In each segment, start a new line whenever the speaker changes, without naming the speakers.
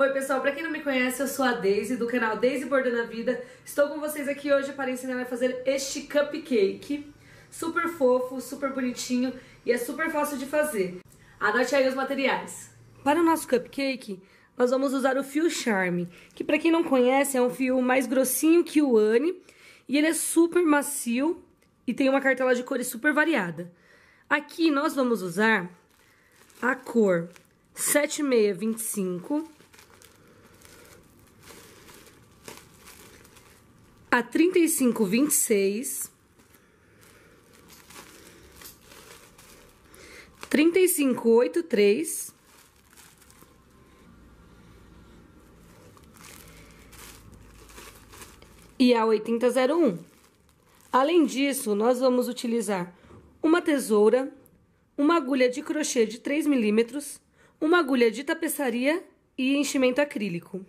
Oi pessoal, para quem não me conhece, eu sou a Daisy do canal Daisy Bordando a Vida. Estou com vocês aqui hoje para ensinar a fazer este cupcake. Super fofo, super bonitinho e é super fácil de fazer. Anote aí os materiais. Para o nosso cupcake, nós vamos usar o fio Charme, que para quem não conhece é um fio mais grossinho que o Anne e ele é super macio e tem uma cartela de cores super variada. Aqui nós vamos usar a cor 7625 a 35,26, 35,83, e a 80,01. Além disso, nós vamos utilizar uma tesoura, uma agulha de crochê de 3 milímetros, uma agulha de tapeçaria e enchimento acrílico.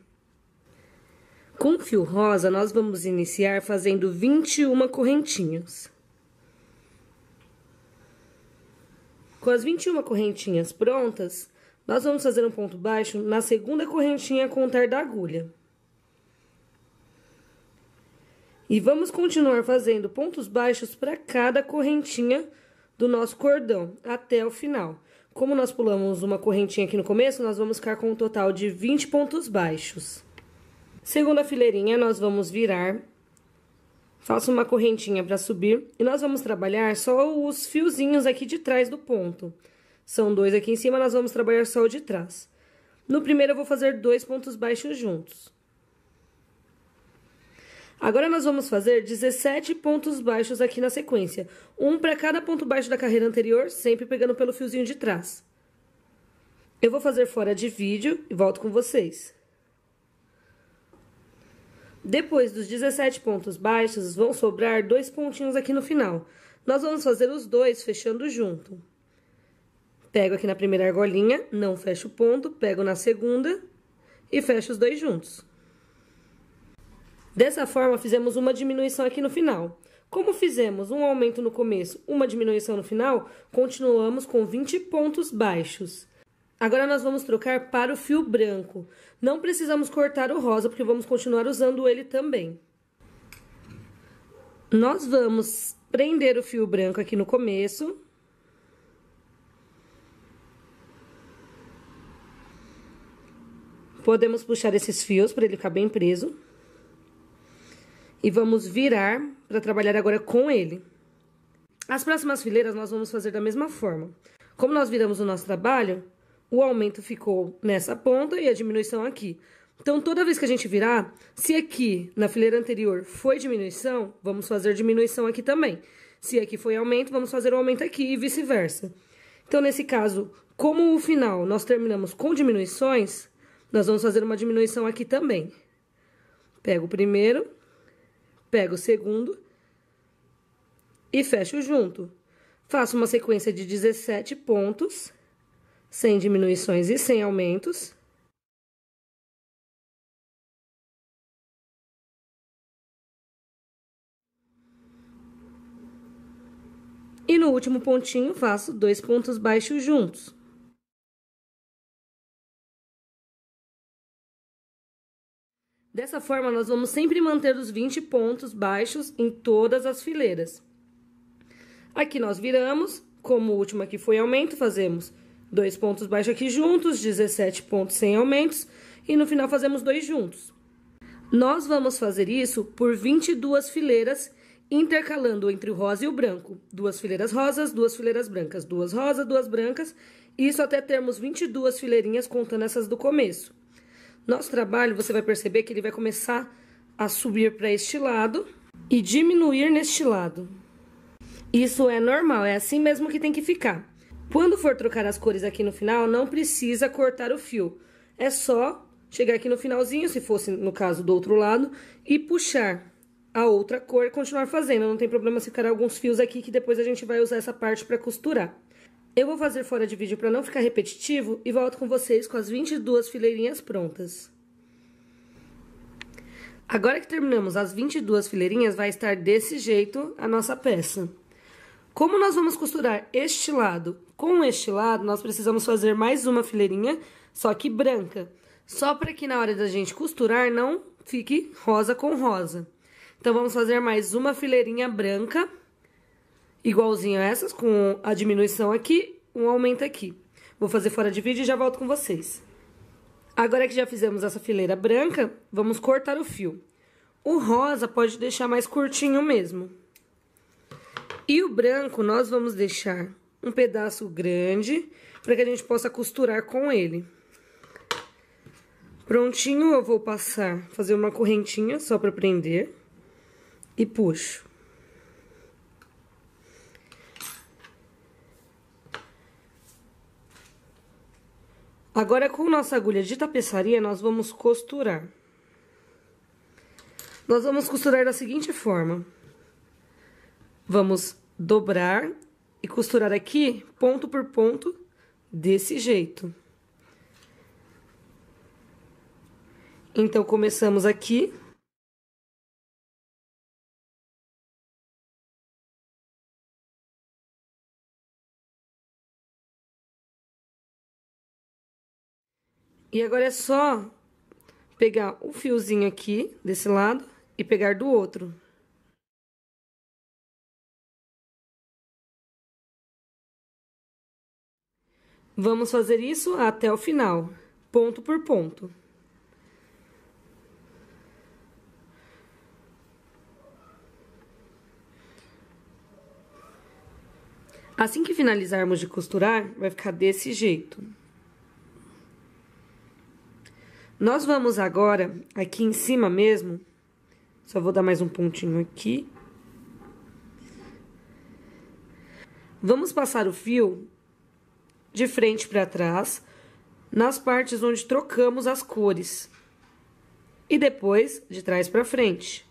Com fio rosa, nós vamos iniciar fazendo 21 correntinhas. Com as 21 correntinhas prontas, nós vamos fazer um ponto baixo na segunda correntinha a contar da agulha. E vamos continuar fazendo pontos baixos para cada correntinha do nosso cordão até o final. Como nós pulamos uma correntinha aqui no começo, nós vamos ficar com um total de 20 pontos baixos. Segunda fileirinha, nós vamos virar, faço uma correntinha para subir, e nós vamos trabalhar só os fiozinhos aqui de trás do ponto. São dois aqui em cima, nós vamos trabalhar só o de trás. No primeiro, eu vou fazer dois pontos baixos juntos. Agora, nós vamos fazer 17 pontos baixos aqui na sequência. Um para cada ponto baixo da carreira anterior, sempre pegando pelo fiozinho de trás. Eu vou fazer fora de vídeo e volto com vocês. Depois dos 17 pontos baixos, vão sobrar dois pontinhos aqui no final. Nós vamos fazer os dois fechando junto. Pego aqui na primeira argolinha, não fecho o ponto, pego na segunda e fecho os dois juntos. Dessa forma, fizemos uma diminuição aqui no final. Como fizemos um aumento no começo, uma diminuição no final, continuamos com 20 pontos baixos. Agora nós vamos trocar para o fio branco. Não precisamos cortar o rosa, porque vamos continuar usando ele também. Nós vamos prender o fio branco aqui no começo. Podemos puxar esses fios para ele ficar bem preso. E vamos virar para trabalhar agora com ele. As próximas fileiras nós vamos fazer da mesma forma. Como nós viramos o nosso trabalho, o aumento ficou nessa ponta e a diminuição aqui. Então, toda vez que a gente virar, se aqui na fileira anterior foi diminuição, vamos fazer diminuição aqui também. Se aqui foi aumento, vamos fazer o um aumento aqui e vice-versa. Então, nesse caso, como o final nós terminamos com diminuições, nós vamos fazer uma diminuição aqui também. Pego o primeiro, pego o segundo e fecho junto. Faço uma sequência de 17 pontos sem diminuições e sem aumentos.
E no último pontinho, faço dois pontos baixos juntos.
Dessa forma, nós vamos sempre manter os 20 pontos baixos em todas as fileiras. Aqui nós viramos, como o último aqui foi aumento, fazemos Dois pontos baixos aqui juntos, 17 pontos sem aumentos, e no final fazemos dois juntos. Nós vamos fazer isso por 22 fileiras, intercalando entre o rosa e o branco. Duas fileiras rosas, duas fileiras brancas, duas rosas, duas brancas, isso até termos 22 fileirinhas contando essas do começo. Nosso trabalho, você vai perceber que ele vai começar a subir para este lado e diminuir neste lado. Isso é normal, é assim mesmo que tem que ficar. Quando for trocar as cores aqui no final, não precisa cortar o fio. É só chegar aqui no finalzinho, se fosse no caso do outro lado, e puxar a outra cor e continuar fazendo. Não tem problema se ficar alguns fios aqui, que depois a gente vai usar essa parte para costurar. Eu vou fazer fora de vídeo para não ficar repetitivo e volto com vocês com as 22 fileirinhas prontas. Agora que terminamos as 22 fileirinhas, vai estar desse jeito a nossa peça. Como nós vamos costurar este lado com este lado, nós precisamos fazer mais uma fileirinha, só que branca. Só para que na hora da gente costurar não fique rosa com rosa. Então, vamos fazer mais uma fileirinha branca, igualzinho a essas, com a diminuição aqui, um aumento aqui. Vou fazer fora de vídeo e já volto com vocês. Agora que já fizemos essa fileira branca, vamos cortar o fio. O rosa pode deixar mais curtinho mesmo. E o branco nós vamos deixar um pedaço grande para que a gente possa costurar com ele. Prontinho, eu vou passar, fazer uma correntinha só para prender e puxo. Agora, com nossa agulha de tapeçaria, nós vamos costurar. Nós vamos costurar da seguinte forma. Vamos dobrar e costurar aqui ponto por ponto desse jeito. Então, começamos aqui.
E agora é só pegar o um fiozinho aqui, desse lado, e pegar do outro.
Vamos fazer isso até o final, ponto por ponto. Assim que finalizarmos de costurar, vai ficar desse jeito. Nós vamos agora, aqui em cima mesmo, só vou dar mais um pontinho aqui. Vamos passar o fio de frente para trás, nas partes onde trocamos as cores, e depois de trás para frente.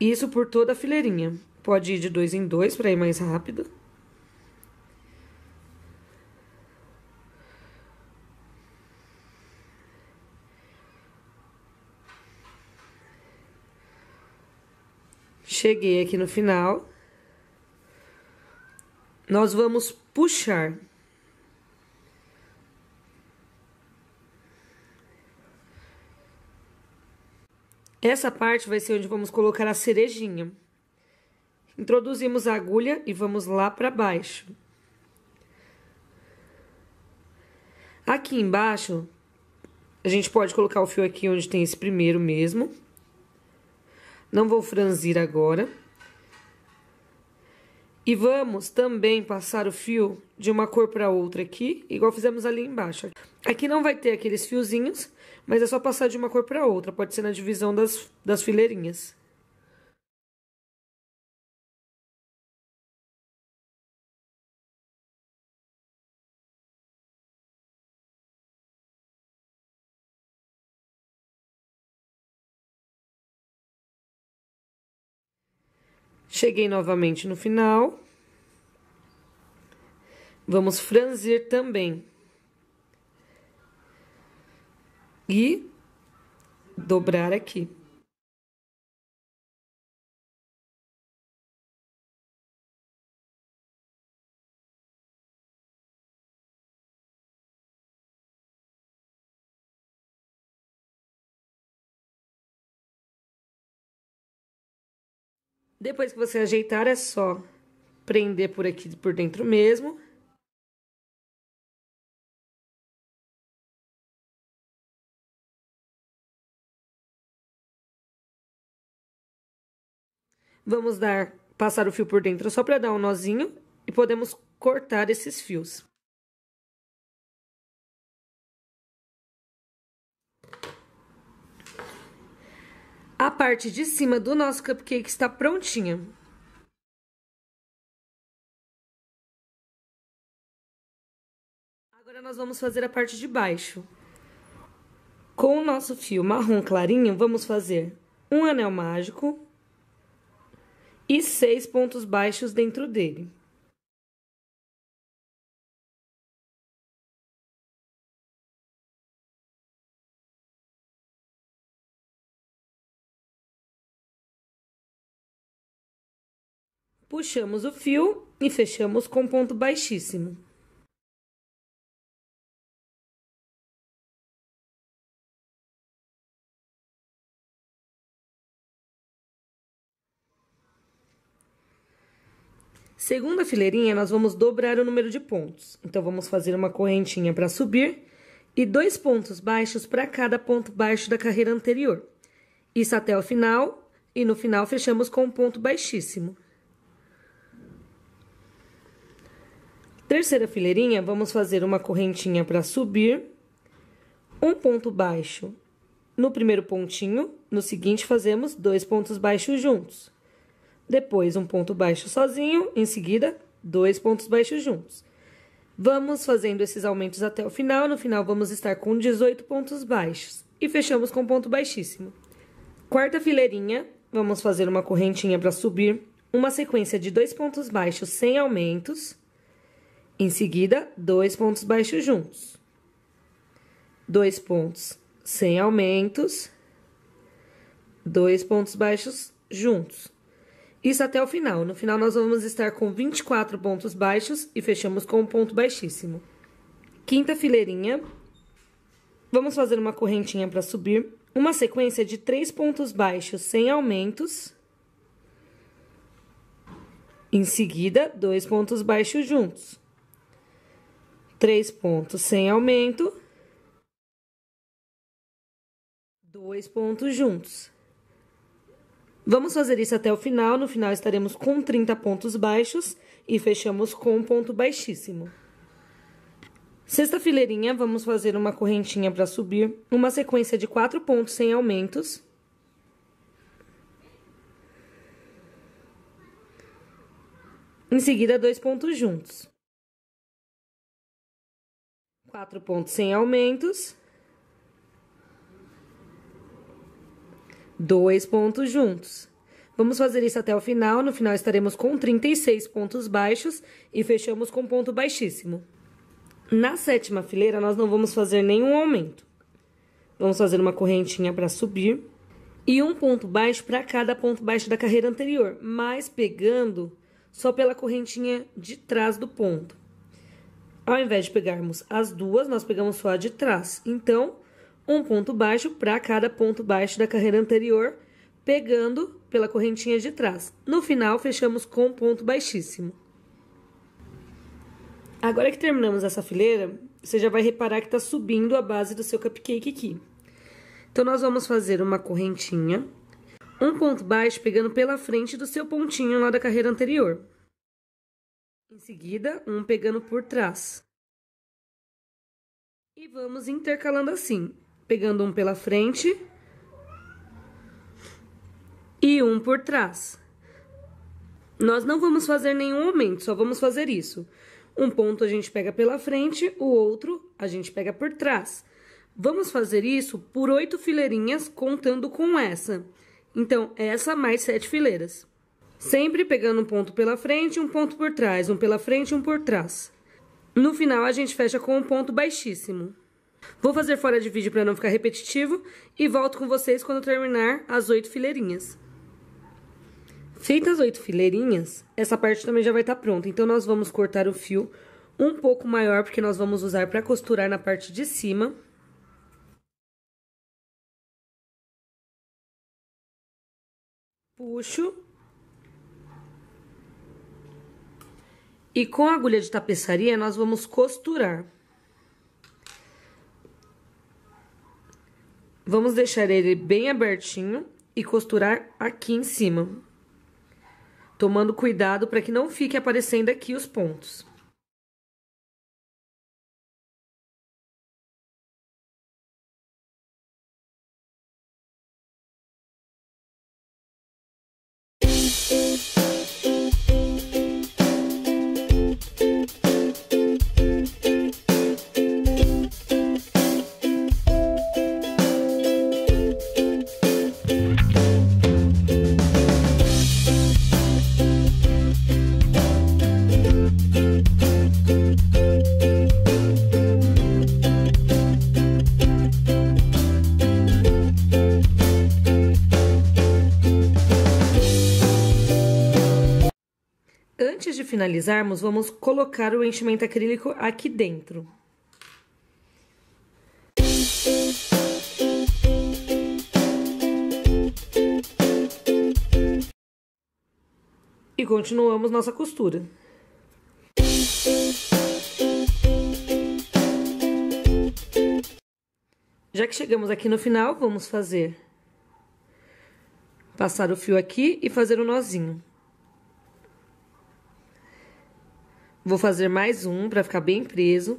Isso por toda a fileirinha. Pode ir de dois em dois para ir mais rápido. Cheguei aqui no final. Nós vamos puxar Essa parte vai ser onde vamos colocar a cerejinha. Introduzimos a agulha e vamos lá para baixo. Aqui embaixo, a gente pode colocar o fio aqui onde tem esse primeiro mesmo. Não vou franzir agora. E vamos também passar o fio de uma cor para outra aqui, igual fizemos ali embaixo. Aqui não vai ter aqueles fiozinhos, mas é só passar de uma cor para outra, pode ser na divisão das, das fileirinhas. Cheguei novamente no final. Vamos franzir também. E dobrar aqui.
Depois que você ajeitar, é só prender por aqui por dentro mesmo. Vamos dar passar o fio por dentro só para dar um nozinho e podemos cortar esses fios. A parte de cima do nosso cupcake está prontinha.
Agora nós vamos fazer a parte de baixo. Com o nosso fio marrom clarinho, vamos fazer um anel mágico e seis pontos baixos dentro dele.
puxamos o fio e fechamos com ponto baixíssimo.
Segunda fileirinha, nós vamos dobrar o número de pontos. Então, vamos fazer uma correntinha para subir e dois pontos baixos para cada ponto baixo da carreira anterior. Isso até o final, e no final fechamos com um ponto baixíssimo. Terceira fileirinha, vamos fazer uma correntinha para subir, um ponto baixo no primeiro pontinho, no seguinte fazemos dois pontos baixos juntos. Depois, um ponto baixo sozinho, em seguida, dois pontos baixos juntos. Vamos fazendo esses aumentos até o final, no final vamos estar com 18 pontos baixos. E fechamos com ponto baixíssimo. Quarta fileirinha, vamos fazer uma correntinha para subir, uma sequência de dois pontos baixos sem aumentos em seguida, dois pontos baixos juntos. Dois pontos sem aumentos. Dois pontos baixos juntos. Isso até o final. No final, nós vamos estar com 24 pontos baixos e fechamos com um ponto baixíssimo. Quinta fileirinha. Vamos fazer uma correntinha para subir. Uma sequência de três pontos baixos sem aumentos. Em seguida, dois pontos baixos juntos três pontos sem aumento, dois pontos juntos. Vamos fazer isso até o final, no final estaremos com 30 pontos baixos e fechamos com um ponto baixíssimo. Sexta fileirinha, vamos fazer uma correntinha para subir, uma sequência de quatro pontos sem aumentos. Em seguida, dois pontos juntos quatro pontos sem aumentos, dois pontos juntos. Vamos fazer isso até o final, no final estaremos com 36 pontos baixos e fechamos com ponto baixíssimo. Na sétima fileira, nós não vamos fazer nenhum aumento. Vamos fazer uma correntinha para subir e um ponto baixo para cada ponto baixo da carreira anterior, mas pegando só pela correntinha de trás do ponto. Ao invés de pegarmos as duas, nós pegamos só a de trás. Então, um ponto baixo para cada ponto baixo da carreira anterior, pegando pela correntinha de trás. No final, fechamos com um ponto baixíssimo. Agora que terminamos essa fileira, você já vai reparar que está subindo a base do seu cupcake aqui. Então, nós vamos fazer uma correntinha, um ponto baixo pegando pela frente do seu pontinho lá da carreira anterior. Em seguida, um pegando por trás. E vamos intercalando assim, pegando um pela frente e um por trás. Nós não vamos fazer nenhum aumento, só vamos fazer isso. Um ponto a gente pega pela frente, o outro a gente pega por trás. Vamos fazer isso por oito fileirinhas, contando com essa. Então, essa mais sete fileiras. Sempre pegando um ponto pela frente, um ponto por trás, um pela frente, um por trás. No final, a gente fecha com um ponto baixíssimo. Vou fazer fora de vídeo para não ficar repetitivo e volto com vocês quando terminar as oito fileirinhas. Feitas as oito fileirinhas, essa parte também já vai estar tá pronta, então nós vamos cortar o fio um pouco maior, porque nós vamos usar para costurar na parte de cima. Puxo E com a agulha de tapeçaria, nós vamos costurar. Vamos deixar ele bem abertinho e costurar aqui em cima. Tomando cuidado para que não fique aparecendo aqui os pontos. finalizarmos, vamos colocar o enchimento acrílico aqui dentro. E continuamos nossa costura. Já que chegamos aqui no final, vamos fazer... Passar o fio aqui e fazer o um nozinho. Vou fazer mais um para ficar bem preso.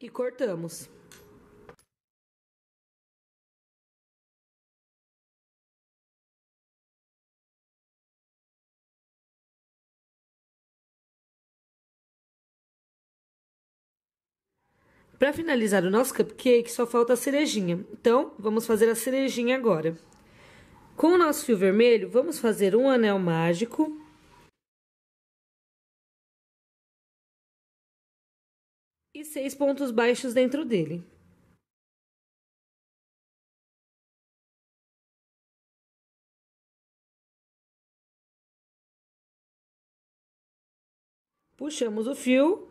E cortamos.
Para finalizar o nosso cupcake, só falta a cerejinha. Então, vamos fazer a cerejinha agora. Com o nosso fio vermelho, vamos fazer um anel mágico.
E seis pontos baixos dentro dele. Puxamos o fio.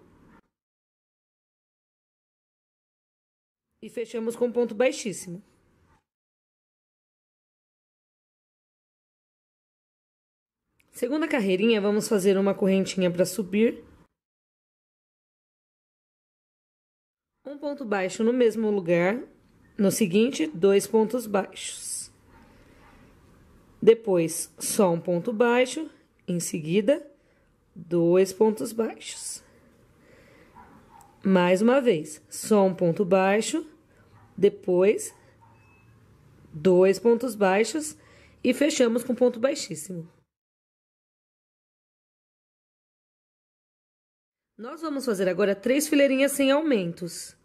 E fechamos com ponto baixíssimo. Segunda carreirinha, vamos fazer uma correntinha para subir.
Um ponto baixo no mesmo lugar, no seguinte, dois pontos baixos. Depois, só um ponto baixo, em seguida, dois pontos baixos. Mais uma vez, só um ponto baixo, depois, dois pontos baixos e fechamos com ponto baixíssimo. Nós vamos fazer agora três fileirinhas sem aumentos.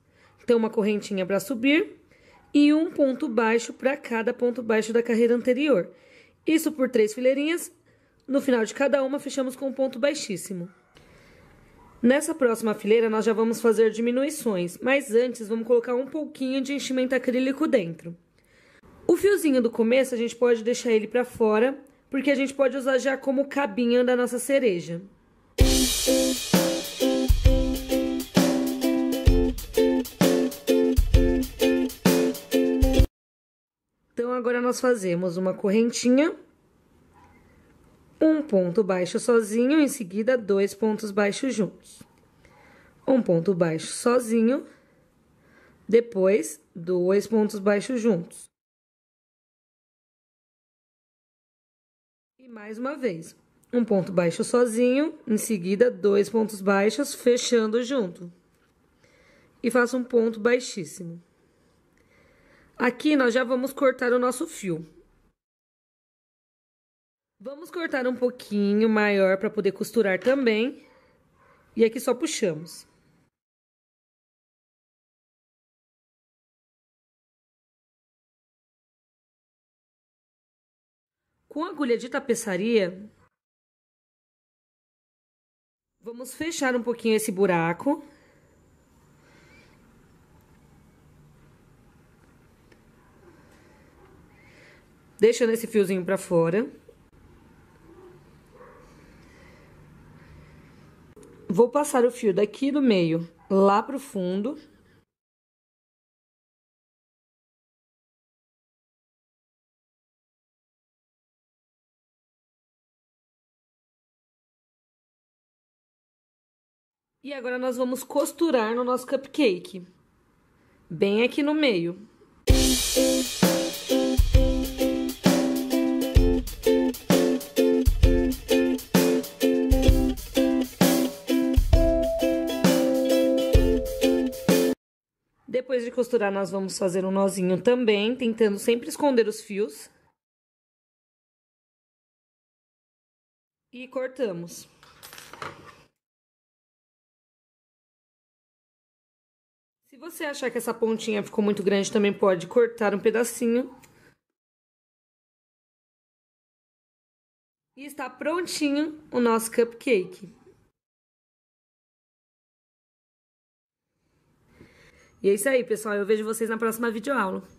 Então, uma correntinha para subir e um ponto baixo para cada ponto baixo da carreira anterior. Isso por três fileirinhas. No final de cada uma, fechamos com um ponto baixíssimo. Nessa próxima fileira, nós já vamos fazer diminuições, mas antes vamos colocar um pouquinho de enchimento acrílico dentro. O fiozinho do começo, a gente pode deixar ele para fora, porque a gente pode usar já como cabinha da nossa cereja. agora nós fazemos uma correntinha, um ponto baixo sozinho, em seguida, dois pontos baixos juntos. Um ponto baixo sozinho, depois, dois
pontos baixos juntos.
E mais uma vez, um ponto baixo sozinho, em seguida, dois pontos baixos, fechando junto. E faço um ponto baixíssimo. Aqui nós já vamos cortar o nosso fio. Vamos cortar um pouquinho maior para poder costurar também. E aqui só
puxamos. Com a agulha de
tapeçaria, vamos fechar um pouquinho esse buraco. deixando esse fiozinho pra fora. Vou passar o fio daqui do meio lá pro fundo. E agora nós vamos costurar no nosso cupcake, bem aqui no meio. Depois de costurar, nós vamos fazer um nozinho também, tentando sempre esconder os fios.
E cortamos. Se você achar que essa pontinha ficou muito grande, também pode cortar um pedacinho.
E está prontinho o nosso cupcake. E é isso aí, pessoal. Eu vejo vocês na próxima videoaula.